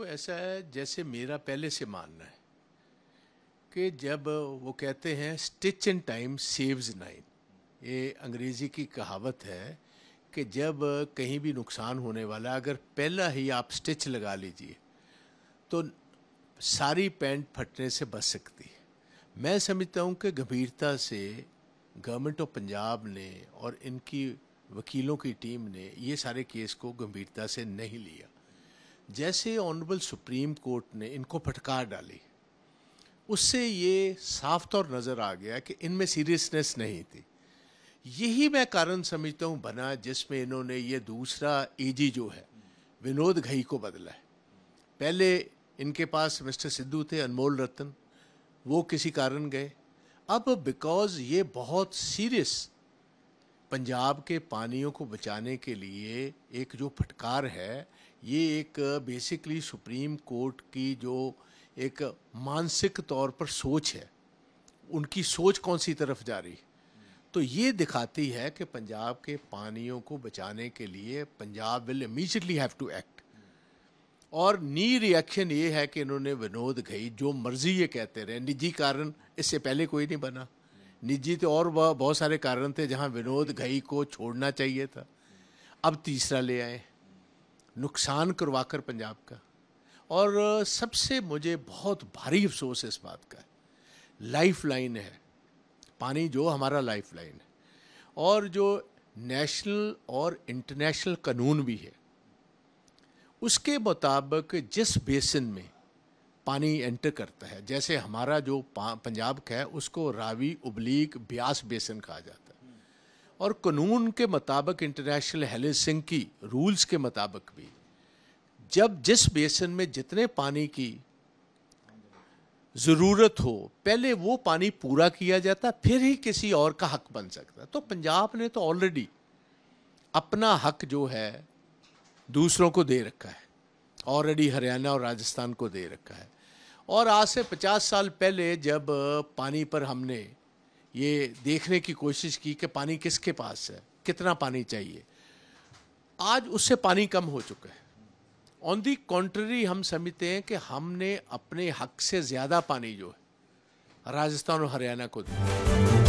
देखो ऐसा है जैसे मेरा पहले से मानना है कि जब वो कहते हैं stitch in time saves nine ये अंग्रेज़ी की कहावत है कि जब कहीं भी नुकसान होने वाला अगर पहला ही आप स्टिच लगा लीजिए तो सारी पैंट फटने से बच सकती है मैं समझता हूँ कि गंभीरता से गवर्नमेंट ऑफ पंजाब ने और इनकी वकीलों की टीम ने ये सारे केस को गंभीरता से नहीं लिया जैसे ऑनरेबल सुप्रीम कोर्ट ने इनको फटकार डाली उससे ये साफ तौर नज़र आ गया कि इनमें सीरियसनेस नहीं थी यही मैं कारण समझता हूँ बना जिसमें इन्होंने ये दूसरा एजी जो है विनोद घई को बदला है पहले इनके पास मिस्टर सिद्धू थे अनमोल रतन वो किसी कारण गए अब बिकॉज ये बहुत सीरियस पंजाब के पानियों को बचाने के लिए एक जो फटकार है ये एक बेसिकली सुप्रीम कोर्ट की जो एक मानसिक तौर पर सोच है उनकी सोच कौन सी तरफ जा रही तो ये दिखाती है कि पंजाब के पानियों को बचाने के लिए Punjab will immediately have to act और नी रिएक्शन ये है कि इन्होंने विनोद घई जो मर्जी ये कहते रहे निजी कारण इससे पहले कोई नहीं बना निजी थे तो और बहुत सारे कारण थे जहाँ विनोद हम्म। घई को छोड़ना चाहिए था अब तीसरा ले आए नुकसान करवाकर पंजाब का और सबसे मुझे बहुत भारी अफसोस है इस बात का लाइफ लाइन है पानी जो हमारा लाइफ लाइन है और जो नेशनल और इंटरनेशनल कानून भी है उसके मुताबिक जिस बेसिन में पानी एंटर करता है जैसे हमारा जो पंजाब का है उसको रावी उबलीक ब्यास बेसन कहा जाता है और कानून के मुताबिक इंटरनेशनल हेलिसिंग की रूल्स के मुताबिक भी जब जिस बेसन में जितने पानी की ज़रूरत हो पहले वो पानी पूरा किया जाता फिर ही किसी और का हक बन सकता तो पंजाब ने तो ऑलरेडी अपना हक जो है दूसरों को दे रखा है ऑलरेडी हरियाणा और राजस्थान को दे रखा है और आज से पचास साल पहले जब पानी पर हमने ये देखने की कोशिश की कि पानी किसके पास है कितना पानी चाहिए आज उससे पानी कम हो चुका है ऑन दी कॉन्ट्ररी हम समझते हैं कि हमने अपने हक से ज़्यादा पानी जो है राजस्थान और हरियाणा को दिया